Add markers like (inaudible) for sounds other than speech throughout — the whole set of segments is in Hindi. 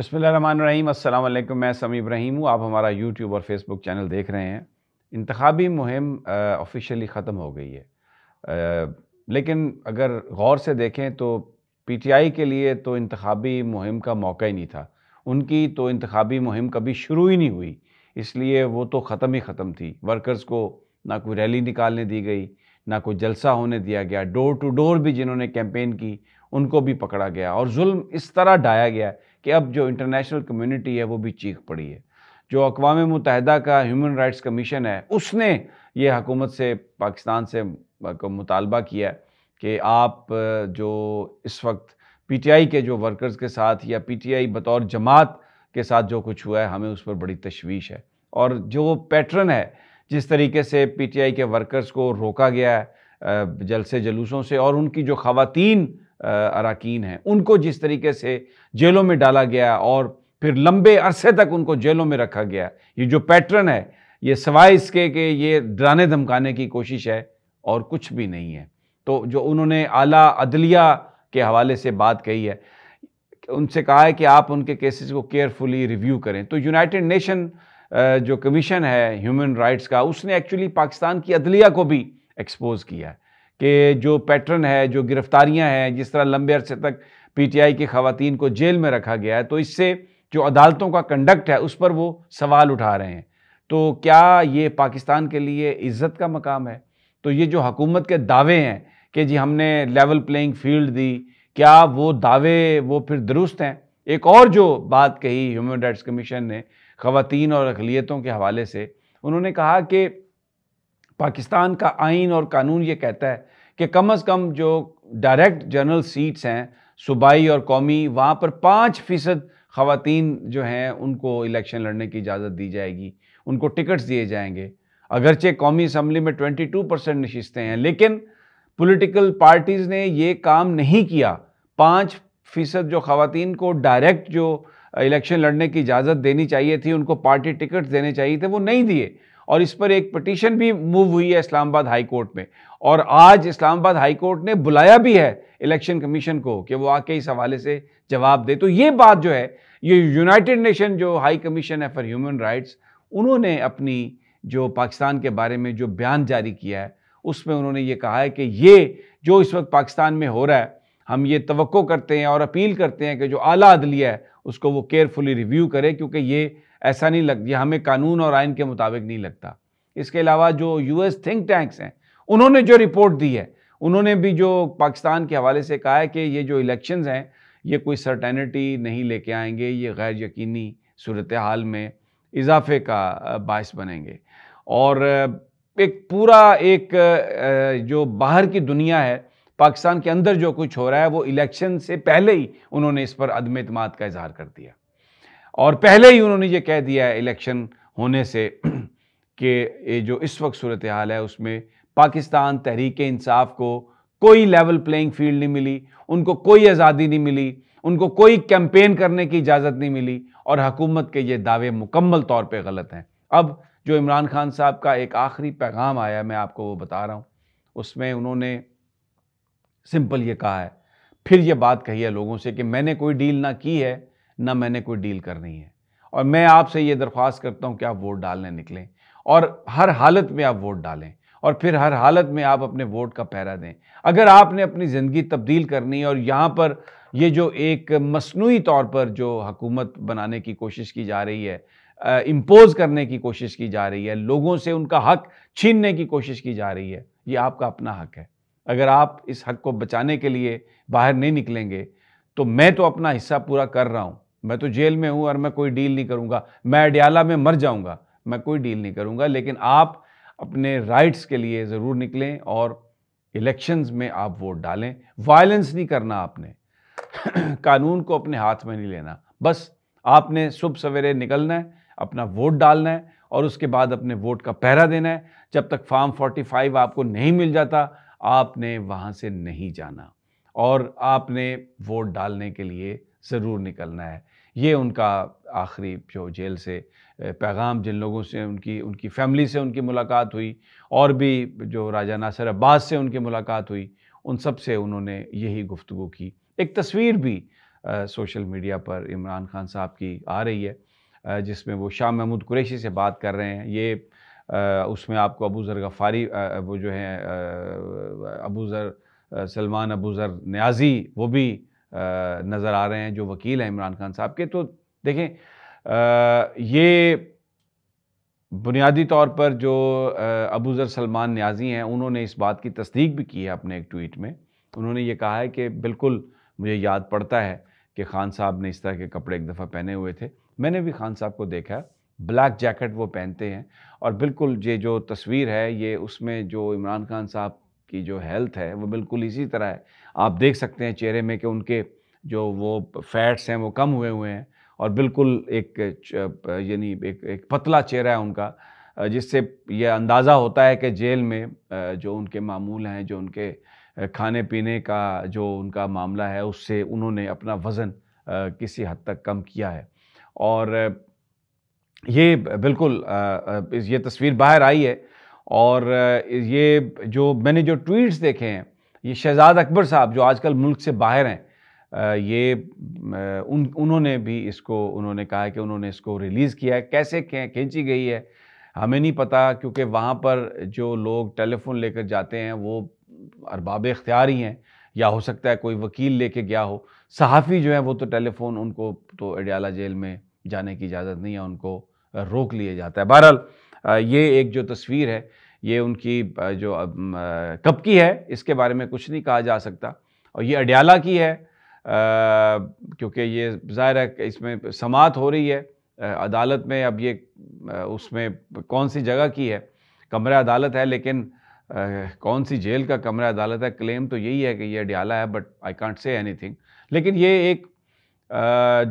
बसमीम अल्लाम मैं समी इब्राहिम हूँ आप हमारा यूट्यूब और फेसबुक चैनल देख रहे हैं इंतबी मुहिम ऑफिशियली ख़त्म हो गई है आ, लेकिन अगर गौर से देखें तो पीटीआई के लिए तो इंतबी मुहिम का मौका ही नहीं था उनकी तो इंतबी मुहिम कभी शुरू ही नहीं हुई इसलिए वो तो ख़त्म ही ख़त्म थी वर्कर्स को ना कोई रैली निकालने दी गई ना कोई जलसा होने दिया गया डोर टू डोर भी जिन्होंने कैंपेन की उनको भी पकड़ा गया और जुल्म इस तरह डाया गया कि अब जो इंटरनेशनल कम्युनिटी है वो भी चीख पड़ी है जो अकवा मुतहदा का ह्यूमन राइट्स कमीशन है उसने ये हकूमत से पाकिस्तान से मुतालबा किया कि आप जो इस वक्त पीटीआई के जो वर्कर्स के साथ या पीटीआई बतौर जमात के साथ जो कुछ हुआ है हमें उस पर बड़ी तशवीश है और जो पैटर्न है जिस तरीके से पीटीआई के वर्कर्स को रोका गया है जलसे जलूसों से और उनकी जो खातन अरकान हैं उनको जिस तरीके से जेलों में डाला गया और फिर लंबे अरसे तक उनको जेलों में रखा गया ये जो पैटर्न है ये सवाए इसके कि ये डराने धमकाने की कोशिश है और कुछ भी नहीं है तो जो उन्होंने आला अदलिया के हवाले से बात कही है उनसे कहा है कि आप उनके केसेस को केयरफुली रिव्यू करें तो यूनाइटेड नेशन जो कमीशन है ह्यूमन राइट्स का उसने एक्चुअली पाकिस्तान की अदलिया को भी एक्सपोज किया है कि जो पैटर्न है जो गिरफ्तारियां हैं जिस तरह लंबे अरसे तक पीटीआई की खातन को जेल में रखा गया है तो इससे जो अदालतों का कंडक्ट है उस पर वो सवाल उठा रहे हैं तो क्या ये पाकिस्तान के लिए इज़्ज़त का मकाम है तो ये जो हकूमत के दावे हैं कि जी हमने लेवल प्लेइंग फील्ड दी क्या वो दावे वो फिर दुरुस्त हैं एक और जो बात कही ह्यूमन राइट्स कमीशन ने खातन और अखिलियतों के हवाले से उन्होंने कहा कि पाकिस्तान का आइन और कानून ये कहता है कि कम अज़ कम जो डायरेक्ट जनरल सीट्स हैं सूबाई और कौमी वहाँ पर पाँच फ़ीसद ख़वात जो हैं उनको इलेक्शन लड़ने की इजाज़त दी जाएगी उनको टिकट्स दिए जाएंगे अगरचे कौमी असम्बली में 22 परसेंट नशस्तें हैं लेकिन पोलिटिकल पार्टीज़ ने ये काम नहीं किया पाँच फ़ीसद जो ख़वान को डायरेक्ट जो इलेक्शन लड़ने की इजाज़त देनी चाहिए थी उनको पार्टी टिकट्स देने चाहिए थे वो नहीं दिए और इस पर एक पटिशन भी मूव हुई है इस्लामाबाद हाई कोर्ट में और आज इस्लामाबाद हाई कोर्ट ने बुलाया भी है इलेक्शन कमीशन को कि वो आके इस हवाले से जवाब दे तो ये बात जो है ये यूनाइटेड नेशन जो हाई कमीशन है फॉर ह्यूमन राइट्स उन्होंने अपनी जो पाकिस्तान के बारे में जो बयान जारी किया है उसमें उन्होंने ये कहा है कि ये जो इस वक्त पाकिस्तान में हो रहा है हम ये तो करते हैं और अपील करते हैं कि जो आला अदलिया है उसको वो केयरफुली रिव्यू करें क्योंकि ये ऐसा नहीं लग ये हमें कानून और आयन के मुताबिक नहीं लगता इसके अलावा जो यूएस थिंक टैंक्स हैं उन्होंने जो रिपोर्ट दी है उन्होंने भी जो पाकिस्तान के हवाले से कहा है कि ये जो इलेक्शंस हैं ये कोई सर्टेनिटी नहीं लेके आएंगे ये गैर यकीनी सूरत हाल में इजाफे का बायस बनेंगे और एक पूरा एक जो बाहर की दुनिया है पाकिस्तान के अंदर जो कुछ हो रहा है वो इलेक्शन से पहले ही उन्होंने इस पर अदम अतमाद का इजहार कर दिया और पहले ही उन्होंने ये कह दिया है इलेक्शन होने से (clears throat) कि ये जो इस वक्त सूरत हाल है उसमें पाकिस्तान तहरीक इंसाफ को कोई लेवल प्लेइंग फील्ड नहीं मिली उनको कोई आज़ादी नहीं मिली उनको कोई कैंपेन करने की इजाज़त नहीं मिली और हकूमत के ये दावे मुकम्मल तौर पर गलत हैं अब जो इमरान खान साहब का एक आखिरी पैगाम आया मैं आपको वो बता रहा हूँ उसमें उन्होंने सिंपल ये कहा है फिर ये बात कही है लोगों से कि मैंने कोई डील ना की है ना मैंने कोई डील करनी है और मैं आपसे ये दरख्वास्त करता हूँ कि आप वोट डालने निकलें और हर हालत में आप वोट डालें और फिर हर हालत में आप अपने वोट का पैरा दें अगर आपने अपनी ज़िंदगी तब्दील करनी है और यहाँ पर ये जो एक मसनू तौर पर जो हकूमत बनाने की कोशिश की जा रही है इम्पोज़ करने की कोशिश की जा रही है लोगों से उनका हक छीनने की कोशिश की जा रही है ये आपका अपना हक है अगर आप इस हक को बचाने के लिए बाहर नहीं निकलेंगे तो मैं तो अपना हिस्सा पूरा कर रहा हूँ मैं तो जेल में हूँ और मैं कोई डील नहीं करूँगा मैं अडियाला में मर जाऊँगा मैं कोई डील नहीं करूँगा लेकिन आप अपने राइट्स के लिए ज़रूर निकलें और इलेक्शंस में आप वोट डालें वायलेंस नहीं करना आपने (clears throat) कानून को अपने हाथ में नहीं लेना बस आपने सुबह सवेरे निकलना है अपना वोट डालना है और उसके बाद अपने वोट का पहरा देना है जब तक फार्म फाइव आपको नहीं मिल जाता आपने वहाँ से नहीं जाना और आपने वोट डालने के लिए ज़रूर निकलना है ये उनका आखिरी जो जेल से पैगाम जिन लोगों से उनकी उनकी फैमिली से उनकी मुलाकात हुई और भी जो राजा नासर अब्बास से उनकी मुलाकात हुई उन सब से उन्होंने यही गुफ्तु की एक तस्वीर भी आ, सोशल मीडिया पर इमरान खान साहब की आ रही है जिसमें वो शाह महमूद कुरैशी से बात कर रहे हैं ये आ, उसमें आपको अबू ज़र गफ़ारी वो जो है अबू ज़र सलमान अबू ज़र न्याजी वो भी नज़र आ रहे हैं जो वकील हैं इमरान खान साहब के तो देखें आ, ये बुनियादी तौर पर जो अबूज़र सलमान न्याजी हैं उन्होंने इस बात की तस्दीक भी की है अपने एक ट्वीट में उन्होंने ये कहा है कि बिल्कुल मुझे याद पड़ता है कि खान साहब ने इस तरह के कपड़े एक दफ़ा पहने हुए थे मैंने भी खान साहब को देखा ब्लैक जैकेट वो पहनते हैं और बिल्कुल ये जो तस्वीर है ये उसमें जो इमरान खान साहब की जो हेल्थ है वो बिल्कुल इसी तरह है आप देख सकते हैं चेहरे में कि उनके जो वो फैट्स हैं वो कम हुए हुए हैं और बिल्कुल एक यानी एक एक पतला चेहरा है उनका जिससे यह अंदाज़ा होता है कि जेल में जो उनके मामूल हैं जो उनके खाने पीने का जो उनका मामला है उससे उन्होंने अपना वज़न किसी हद तक कम किया है और ये बिल्कुल ये तस्वीर बाहर आई है और ये जो मैंने जो ट्वीट्स देखे हैं ये शहजाद अकबर साहब जो आजकल मुल्क से बाहर हैं ये उन उन्होंने भी इसको उन्होंने कहा कि उन्होंने इसको रिलीज़ किया है कैसे खींची गई है हमें नहीं पता क्योंकि वहाँ पर जो लोग टेलीफोन लेकर जाते हैं वो अरबाब इख्तियार ही हैं या हो सकता है कोई वकील लेके गया हो सहाफ़ी जो है वो तो टेलीफोन उनको तो अडियाला जेल में जाने की इजाज़त नहीं है उनको रोक लिया जाता है बहरहाल ये एक जो तस्वीर है ये उनकी जो कब की है इसके बारे में कुछ नहीं कहा जा सकता और ये अडयाला की है क्योंकि ये ज़ाहिर है इसमें समात हो रही है अदालत में अब ये उसमें कौन सी जगह की है कमरा अदालत है लेकिन कौन सी जेल का कमरा अदालत है क्लेम तो यही है कि ये अडयाला है but I can't say any लेकिन ये एक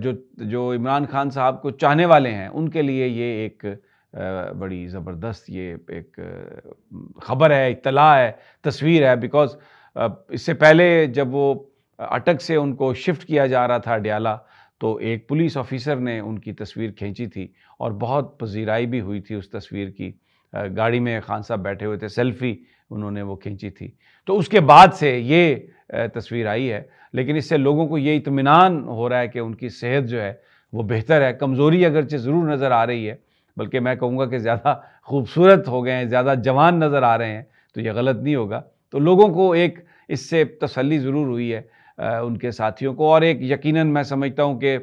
जो जो इमरान खान साहब को चाहने वाले हैं उनके लिए ये एक बड़ी ज़बरदस्त ये एक ख़बर है इतला है तस्वीर है बिकॉज़ इससे पहले जब वो अटक से उनको शिफ्ट किया जा रहा था डियाला तो एक पुलिस ऑफिसर ने उनकी तस्वीर खींची थी और बहुत पजीराई भी हुई थी उस तस्वीर की गाड़ी में खान साहब बैठे हुए थे सेल्फ़ी उन्होंने वो खींची थी तो उसके बाद से ये तस्वीर आई है लेकिन इससे लोगों को ये इतमान हो रहा है कि उनकी सेहत जो है वो बेहतर है कमज़ोरी अगरचे ज़रूर नज़र आ रही है बल्कि मैं कहूँगा कि ज़्यादा खूबसूरत हो गए हैं ज़्यादा जवान नज़र आ रहे हैं तो ये गलत नहीं होगा तो लोगों को एक इससे तसली ज़रूर हुई है आ, उनके साथियों को और एक यकीनन मैं समझता हूँ कि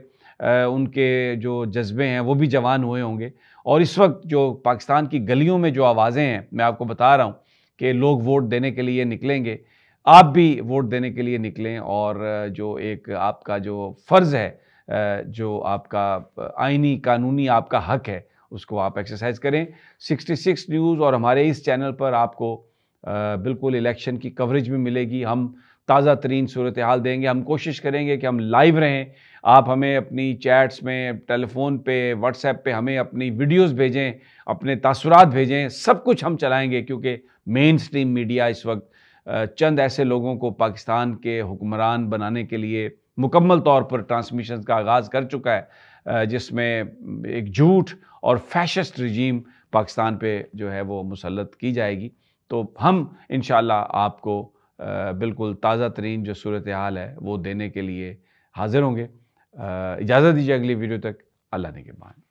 उनके जो जज्बे हैं वो भी जवान हुए होंगे और इस वक्त जो पाकिस्तान की गलियों में जो आवाज़ें हैं मैं आपको बता रहा हूँ कि लोग वोट देने के लिए निकलेंगे आप भी वोट देने के लिए निकलें और जो एक आपका जो फ़र्ज़ है जो आपका आइनी कानूनी आपका हक है उसको आप एक्सरसाइज करें 66 न्यूज़ और हमारे इस चैनल पर आपको आ, बिल्कुल इलेक्शन की कवरेज भी मिलेगी हम ताज़ा तरीन सूरत हाल देंगे हम कोशिश करेंगे कि हम लाइव रहें आप हमें अपनी चैट्स में टेलीफोन पे व्हाट्सएप पे हमें अपनी वीडियोस भेजें अपने तासुरात भेजें सब कुछ हम चलाएंगे क्योंकि मेन स्ट्रीम मीडिया इस वक्त चंद ऐसे लोगों को पाकिस्तान के हुक्मरान बनाने के लिए मुकम्मल तौर पर ट्रांसमिशन का आगाज़ कर चुका है जिसमें एक झूठ और फैशस्ट रजीम पाकिस्तान पे जो है वो मुसलत की जाएगी तो हम इन आपको बिल्कुल ताज़ा तरीन जो सूरत हाल है वो देने के लिए हाज़िर होंगे इजाज़त दीजिए अगली वीडियो तक अल्लाह ने के बाद